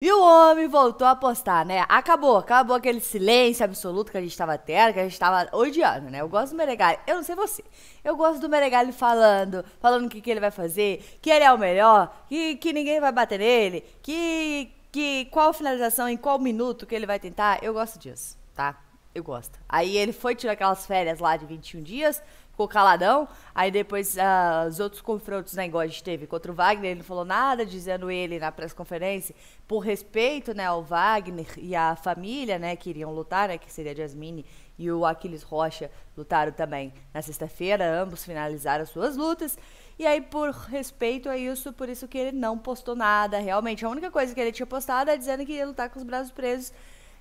E o homem voltou a apostar, né? Acabou, acabou aquele silêncio absoluto que a gente estava tendo, que a gente estava odiando, né? Eu gosto do Meregali, eu não sei você, eu gosto do Meregali falando, falando o que, que ele vai fazer, que ele é o melhor, que, que ninguém vai bater nele, que, que qual finalização, em qual minuto que ele vai tentar, eu gosto disso, tá? Eu gosto. Aí ele foi tirar aquelas férias lá de 21 dias, ficou caladão. Aí depois uh, os outros confrontos, né, igual a gente teve contra o Wagner, ele não falou nada, dizendo ele na press conferência, por respeito, né, ao Wagner e à família, né, que iriam lutar, né, que seria a Jasmine e o Aquiles Rocha lutaram também na sexta-feira, ambos finalizaram suas lutas. E aí, por respeito a isso, por isso que ele não postou nada, realmente. A única coisa que ele tinha postado é dizendo que ia lutar com os braços presos.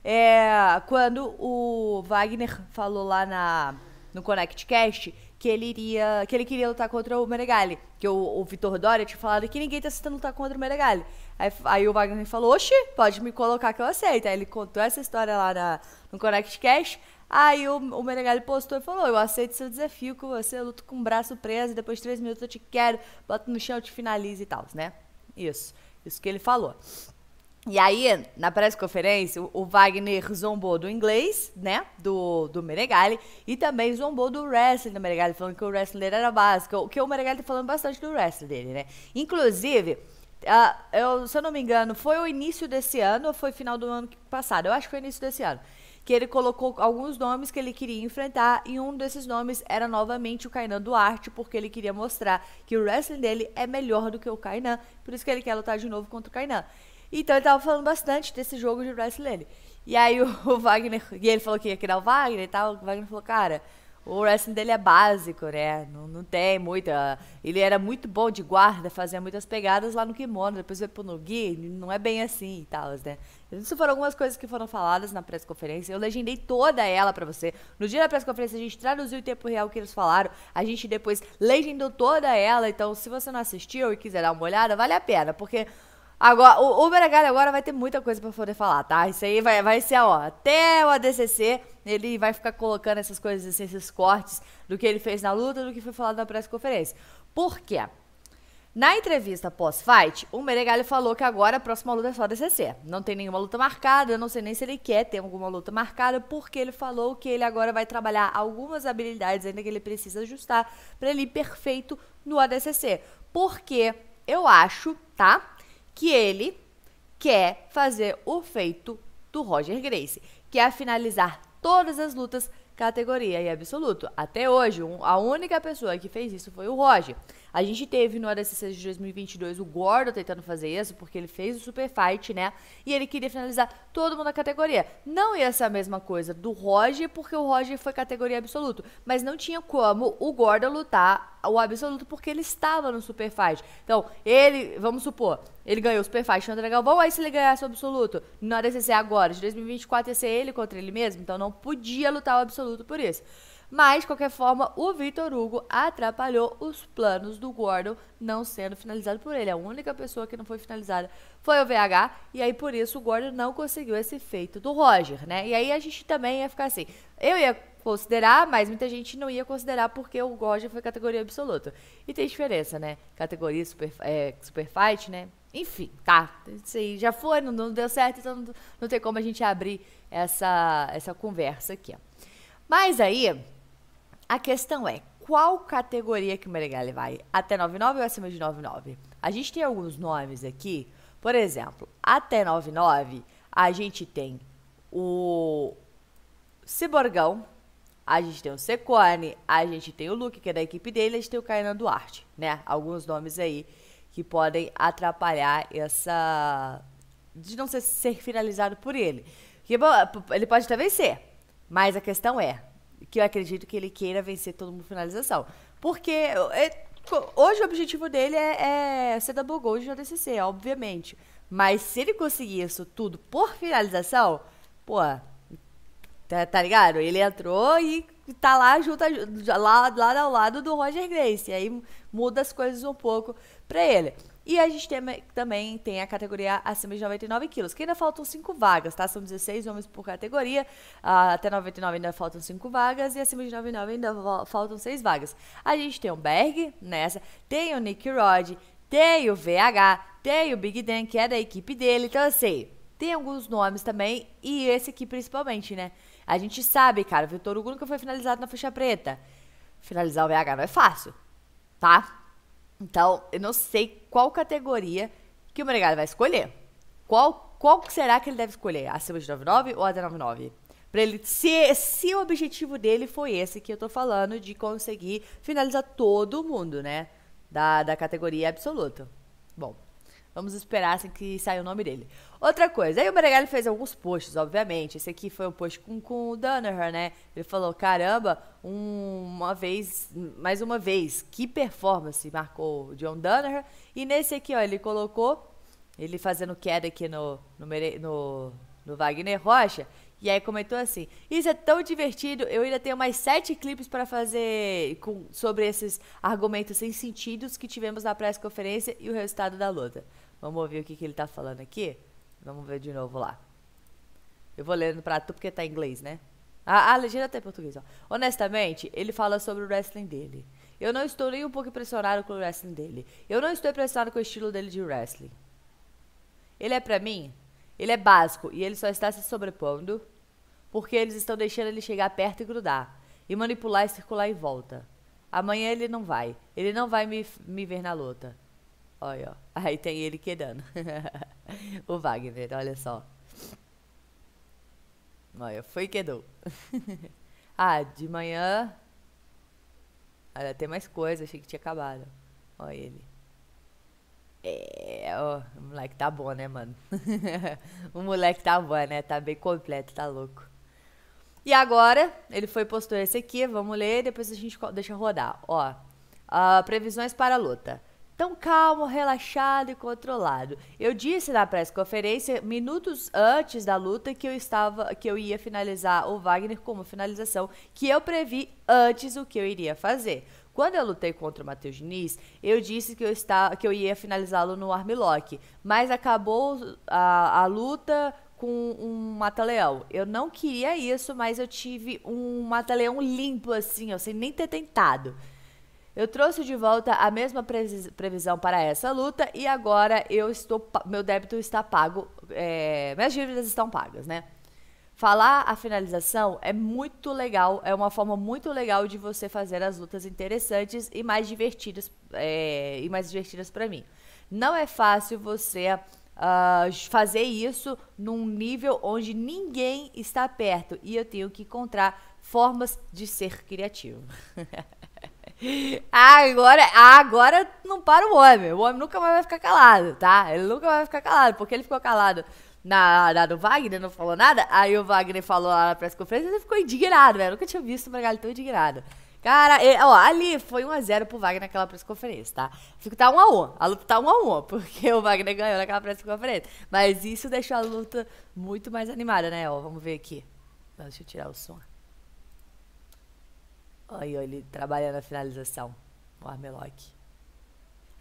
É, quando o Wagner falou lá na, no ConnectCast que ele iria. que ele queria lutar contra o Meregali. Que o, o Vitor Dória tinha falado que ninguém tá aceitando lutar contra o Meregali. Aí, aí o Wagner falou, oxi, pode me colocar que eu aceito. Aí ele contou essa história lá na, no Connect Cash. Aí o, o Menegali postou e falou: Eu aceito seu desafio com você, eu luto com o braço preso, depois de três minutos eu te quero, boto no chão, eu te finalizo e tal, né? Isso. Isso que ele falou. E aí, na pré-conferência, o Wagner zombou do inglês, né? Do, do Menegali. E também zombou do wrestling do Menegali, falando que o wrestling dele era básico. O que o Menegali tá falando bastante do wrestling dele, né? Inclusive, uh, eu, se eu não me engano, foi o início desse ano ou foi final do ano passado? Eu acho que foi início desse ano. Que ele colocou alguns nomes que ele queria enfrentar. E um desses nomes era novamente o Kainan Duarte, porque ele queria mostrar que o wrestling dele é melhor do que o Kainan. Por isso que ele quer lutar de novo contra o Kainan. Então ele tava falando bastante desse jogo de wrestling E aí o, Wagner, e ele falou que ia criar o Wagner e tal, o Wagner falou, cara, o wrestling dele é básico, né? Não, não tem muita. Ele era muito bom de guarda, fazia muitas pegadas lá no kimono, depois veio pro Nogi, não é bem assim e tal, né? Isso foram algumas coisas que foram faladas na press conferência. Eu legendei toda ela para você. No dia da press conferência a gente traduziu em tempo real o que eles falaram, a gente depois legendou toda ela. Então, se você não assistiu e quiser dar uma olhada, vale a pena, porque Agora, o, o agora vai ter muita coisa para poder falar, tá? Isso aí vai, vai ser, ó, até o ADCC, ele vai ficar colocando essas coisas, assim, esses cortes do que ele fez na luta, do que foi falado na pré-conferência. Por quê? Na entrevista pós-fight, o Meregalho falou que agora a próxima luta é só DCC. Não tem nenhuma luta marcada, eu não sei nem se ele quer ter alguma luta marcada, porque ele falou que ele agora vai trabalhar algumas habilidades ainda que ele precisa ajustar para ele ir perfeito no ADCC. Porque eu acho, tá? que ele quer fazer o feito do Roger Grace, que é finalizar todas as lutas categoria e absoluto. Até hoje, um, a única pessoa que fez isso foi o Roger. A gente teve no ADCC de 2022 o Gordo tentando fazer isso, porque ele fez o super fight, né? E ele queria finalizar todo mundo na categoria. Não ia ser a mesma coisa do Roger, porque o Roger foi categoria absoluto. Mas não tinha como o Gordo lutar o absoluto, porque ele estava no super fight. Então, ele, vamos supor, ele ganhou o super fight o André Galvão, aí se ele ganhasse o absoluto no ADCC agora, de 2024, ia ser ele contra ele mesmo. Então, não podia lutar o absoluto por isso. Mas, de qualquer forma, o Vitor Hugo atrapalhou os planos do Gordon não sendo finalizado por ele. A única pessoa que não foi finalizada foi o VH, e aí por isso o Gordon não conseguiu esse feito do Roger, né? E aí a gente também ia ficar assim. Eu ia considerar, mas muita gente não ia considerar porque o Roger foi categoria absoluta. E tem diferença, né? Categoria super, é, super fight, né? Enfim, tá. Isso aí já foi, não, não deu certo, então não, não tem como a gente abrir essa, essa conversa aqui, ó. Mas aí, a questão é, qual categoria que o Meregali vai? Até 99 ou é acima de 99? A gente tem alguns nomes aqui. Por exemplo, até 99, a gente tem o Ciborgão, a gente tem o Secone, a gente tem o Luke, que é da equipe dele, a gente tem o Kainan Duarte, né? Alguns nomes aí que podem atrapalhar essa. de não ser, ser finalizado por ele. Ele pode até vencer, mas a questão é: que eu acredito que ele queira vencer todo mundo finalização. Porque é, hoje o objetivo dele é, é ser double gold no DCC, obviamente. Mas se ele conseguir isso tudo por finalização, pô, tá, tá ligado? Ele entrou e tá lá junto, lá, lá ao lado do Roger Grace. E aí muda as coisas um pouco pra ele. E a gente tem, também tem a categoria acima de 99 quilos, que ainda faltam 5 vagas, tá? São 16 homens por categoria. Ah, até 99 ainda faltam 5 vagas. E acima de 99 ainda faltam 6 vagas. A gente tem o Berg nessa, tem o Nick Rod, tem o VH, tem o Big Dan, que é da equipe dele. Então, assim, tem alguns nomes também. E esse aqui principalmente, né? A gente sabe, cara, o Vitor Hugo nunca foi finalizado na faixa preta. Finalizar o VH não é fácil, tá? Então, eu não sei qual categoria que o Menegali vai escolher. Qual, qual será que ele deve escolher? A de 99 ou a de 99 Pra ele, se, se o objetivo dele foi esse que eu tô falando, de conseguir finalizar todo mundo, né? Da, da categoria absoluta. Bom, Vamos esperar assim que saia o nome dele. Outra coisa, aí o Meregali fez alguns posts, obviamente. Esse aqui foi um post com, com o Danaher, né? Ele falou: caramba, um, uma vez, mais uma vez, que performance marcou o John Danaher. E nesse aqui, ó, ele colocou, ele fazendo queda aqui no, no, no, no Wagner Rocha. E aí comentou assim: Isso é tão divertido, eu ainda tenho mais sete clipes para fazer com, sobre esses argumentos sem sentidos que tivemos na pré-conferência e o resultado da luta. Vamos ouvir o que, que ele tá falando aqui? Vamos ver de novo lá. Eu vou lendo pra tu porque tá em inglês, né? A, ah, a ah, legenda tá em português, ó. Honestamente, ele fala sobre o wrestling dele. Eu não estou nem um pouco impressionado com o wrestling dele. Eu não estou impressionado com o estilo dele de wrestling. Ele é pra mim, ele é básico e ele só está se sobrepondo porque eles estão deixando ele chegar perto e grudar e manipular e circular em volta. Amanhã ele não vai. Ele não vai me, me ver na luta. Olha, Aí tem ele quedando o Wagner, olha só. Olha, foi que ah, de manhã. Olha, tem mais coisa, achei que tinha acabado. Olha ele. É, ó, o moleque tá bom, né, mano? o moleque tá bom, né? Tá bem completo, tá louco. E agora, ele foi postou esse aqui, vamos ler, depois a gente deixa rodar. Ó, uh, previsões para a luta tão calmo, relaxado e controlado. Eu disse na pré-conferência, minutos antes da luta, que eu estava, que eu ia finalizar o Wagner como finalização, que eu previ antes o que eu iria fazer. Quando eu lutei contra o Matheus Diniz, eu disse que eu, estava, que eu ia finalizá-lo no armlock, mas acabou a, a luta com um mataleão. Eu não queria isso, mas eu tive um mataleão limpo assim, eu sem nem ter tentado. Eu trouxe de volta a mesma previsão para essa luta e agora eu estou, meu débito está pago, é, minhas dívidas estão pagas, né? Falar a finalização é muito legal, é uma forma muito legal de você fazer as lutas interessantes e mais divertidas é, e mais divertidas para mim. Não é fácil você uh, fazer isso num nível onde ninguém está perto e eu tenho que encontrar formas de ser criativo. Agora, agora não para o homem. O homem nunca mais vai ficar calado, tá? Ele nunca vai ficar calado, porque ele ficou calado na, na do Wagner, não falou nada. Aí o Wagner falou lá na press conferência e ele ficou indignado, velho. Eu nunca tinha visto o Magalhães tão indignado. Cara, ele, ó, ali foi 1x0 pro Wagner naquela press conferência, tá? Fico tá 1x1. A, luta tá 1x1, porque o Wagner ganhou naquela press conferência. Mas isso deixou a luta muito mais animada, né? Ó, vamos ver aqui. Deixa eu tirar o som. Aí, ó, ele trabalha na finalização. O Armelock.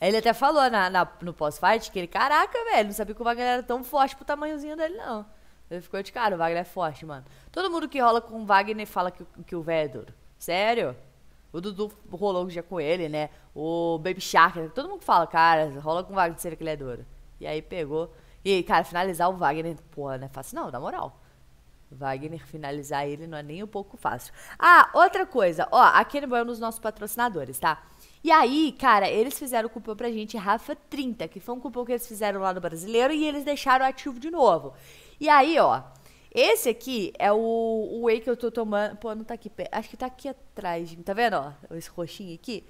Ele até falou na, na no pós-fight que ele, caraca, velho, não sabia que o Wagner era tão forte pro tamanhozinho dele, não. Ele ficou de cara, o Wagner é forte, mano. Todo mundo que rola com o Wagner fala que, que o velho é duro. Sério? O Dudu rolou já com ele, né? O Baby Shark, todo mundo fala, cara, rola com o Wagner, vê que ele é duro. E aí pegou. E, cara, finalizar o Wagner, porra, não é fácil não, na moral. Wagner finalizar ele não é nem um pouco fácil. Ah, outra coisa, ó, a Cannibal é um dos nossos patrocinadores, tá? E aí, cara, eles fizeram o cupom pra gente, Rafa30, que foi um cupom que eles fizeram lá no brasileiro e eles deixaram ativo de novo. E aí, ó, esse aqui é o, o whey que eu tô tomando. Pô, não tá aqui. Acho que tá aqui atrás, tá vendo, ó? Esse roxinho aqui.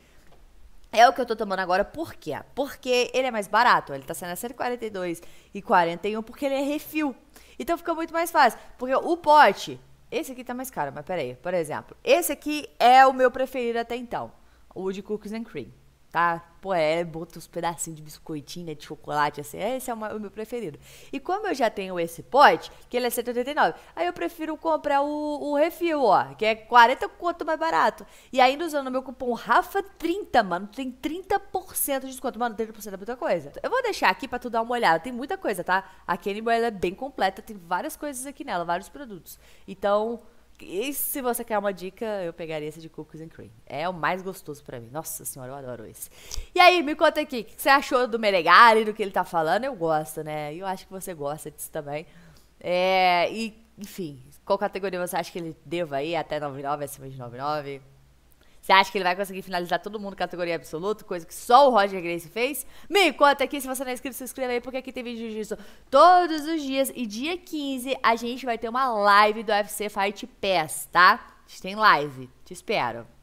É o que eu tô tomando agora, por quê? Porque ele é mais barato, ele tá saindo a 142 e 41 porque ele é refil. Então fica muito mais fácil, porque o pote, esse aqui tá mais caro, mas peraí, por exemplo, esse aqui é o meu preferido até então, o de Cookies and Cream tá? Pô, é, bota uns pedacinhos de biscoitinho, né, de chocolate, assim. Esse é o meu preferido. E como eu já tenho esse pote, que ele é 189, aí eu prefiro comprar o, o refil, ó, que é 40 quanto mais barato. E ainda usando o meu cupom RAFA30, mano, tem 30% de desconto. Mano, 30% é muita coisa. Eu vou deixar aqui pra tu dar uma olhada. Tem muita coisa, tá? A Cannibal, ela é bem completa, tem várias coisas aqui nela, vários produtos. Então... E se você quer uma dica, eu pegaria esse de Cookies and Cream. É o mais gostoso para mim. Nossa senhora, eu adoro esse. E aí, me conta aqui, o que você achou do Melegari, do que ele tá falando? Eu gosto, né? E eu acho que você gosta disso também. É, e, enfim, qual categoria você acha que ele deva ir? Até 99, acima de 99? Você acha que ele vai conseguir finalizar todo mundo categoria absoluta, coisa que só o Roger Grace fez? Me conta aqui, se você não é inscrito, se inscreva aí, porque aqui tem vídeo disso todos os dias. E dia 15 a gente vai ter uma live do UFC Fight Pass, tá? A gente tem live. Te espero.